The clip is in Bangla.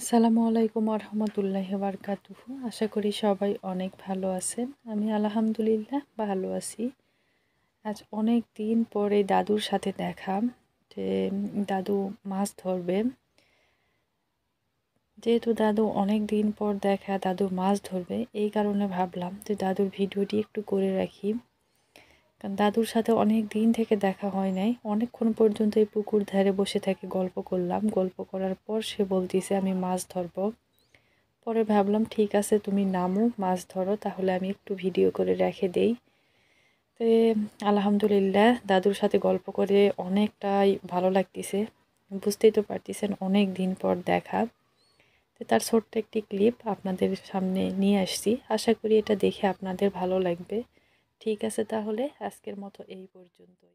আসসালামু আলাইকুম আরহামদুল্লাহ বারকাতুহু আশা করি সবাই অনেক ভালো আছেন আমি আলহামদুলিল্লাহ ভালো আছি আজ অনেক দিন পরে দাদুর সাথে দেখা যে দাদু মাছ ধরবে যেহেতু দাদু অনেক দিন পর দেখা দাদু মাছ ধরবে এই কারণে ভাবলাম যে দাদুর ভিডিওটি একটু করে রাখি কারণ দাদুর সাথে অনেক দিন থেকে দেখা হয় নাই অনেকক্ষণ পর্যন্ত এই পুকুর ধারে বসে থাকে গল্প করলাম গল্প করার পর সে বলতিছে আমি মাছ ধরব পরে ভাবলাম ঠিক আছে তুমি নামো মাছ ধরো তাহলে আমি একটু ভিডিও করে রেখে দেই তো আলহামদুলিল্লাহ দাদুর সাথে গল্প করে অনেকটাই ভালো লাগতেছে বুঝতেই তো পারতেছেন অনেক দিন পর দেখা তো তার ছোট্ট একটি ক্লিপ আপনাদের সামনে নিয়ে আসছি আশা করি এটা দেখে আপনাদের ভালো লাগবে ঠিক আছে তাহলে আজকের মতো এই পর্যন্তই